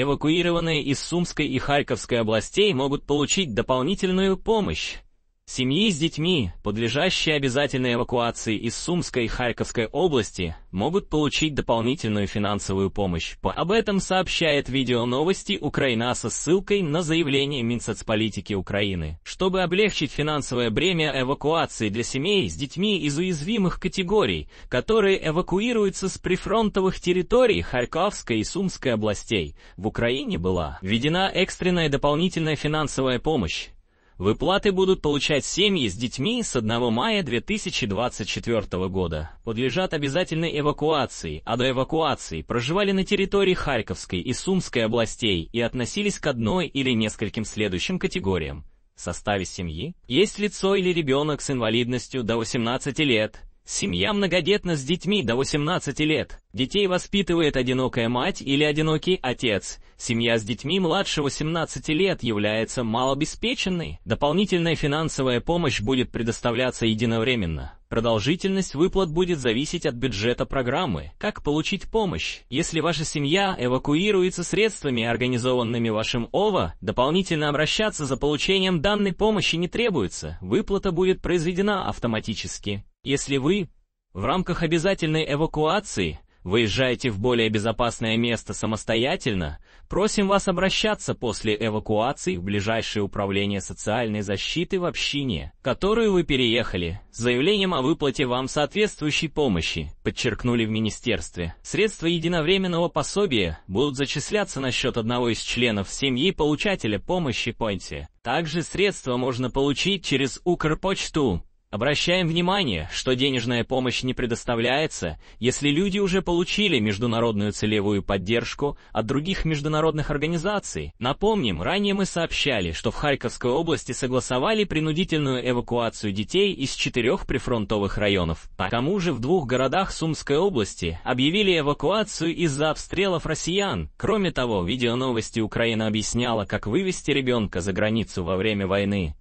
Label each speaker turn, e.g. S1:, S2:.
S1: Эвакуированные из Сумской и Харьковской областей могут получить дополнительную помощь, Семьи с детьми, подлежащие обязательной эвакуации из Сумской и Харьковской области, могут получить дополнительную финансовую помощь. Об этом сообщает видео новости Украина со ссылкой на заявление Минсоцполитики Украины. Чтобы облегчить финансовое бремя эвакуации для семей с детьми из уязвимых категорий, которые эвакуируются с прифронтовых территорий Харьковской и Сумской областей, в Украине была введена экстренная дополнительная финансовая помощь Выплаты будут получать семьи с детьми с 1 мая 2024 года. Подлежат обязательной эвакуации, а до эвакуации проживали на территории Харьковской и Сумской областей и относились к одной или нескольким следующим категориям. В составе семьи есть лицо или ребенок с инвалидностью до 18 лет, Семья многодетна с детьми до 18 лет. Детей воспитывает одинокая мать или одинокий отец. Семья с детьми младше 18 лет является малообеспеченной. Дополнительная финансовая помощь будет предоставляться единовременно. Продолжительность выплат будет зависеть от бюджета программы. Как получить помощь? Если ваша семья эвакуируется средствами, организованными вашим ОВА, дополнительно обращаться за получением данной помощи не требуется. Выплата будет произведена автоматически. Если вы в рамках обязательной эвакуации выезжаете в более безопасное место самостоятельно, просим вас обращаться после эвакуации в ближайшее управление социальной защиты в общине, которую вы переехали, с заявлением о выплате вам соответствующей помощи, подчеркнули в министерстве. Средства единовременного пособия будут зачисляться на счет одного из членов семьи получателя помощи Пойнти. Также средства можно получить через Укрпочту, Обращаем внимание, что денежная помощь не предоставляется, если люди уже получили международную целевую поддержку от других международных организаций. Напомним, ранее мы сообщали, что в Харьковской области согласовали принудительную эвакуацию детей из четырех прифронтовых районов. А кому же в двух городах Сумской области объявили эвакуацию из-за обстрелов россиян? Кроме того, видео новости Украина объясняла, как вывести ребенка за границу во время войны.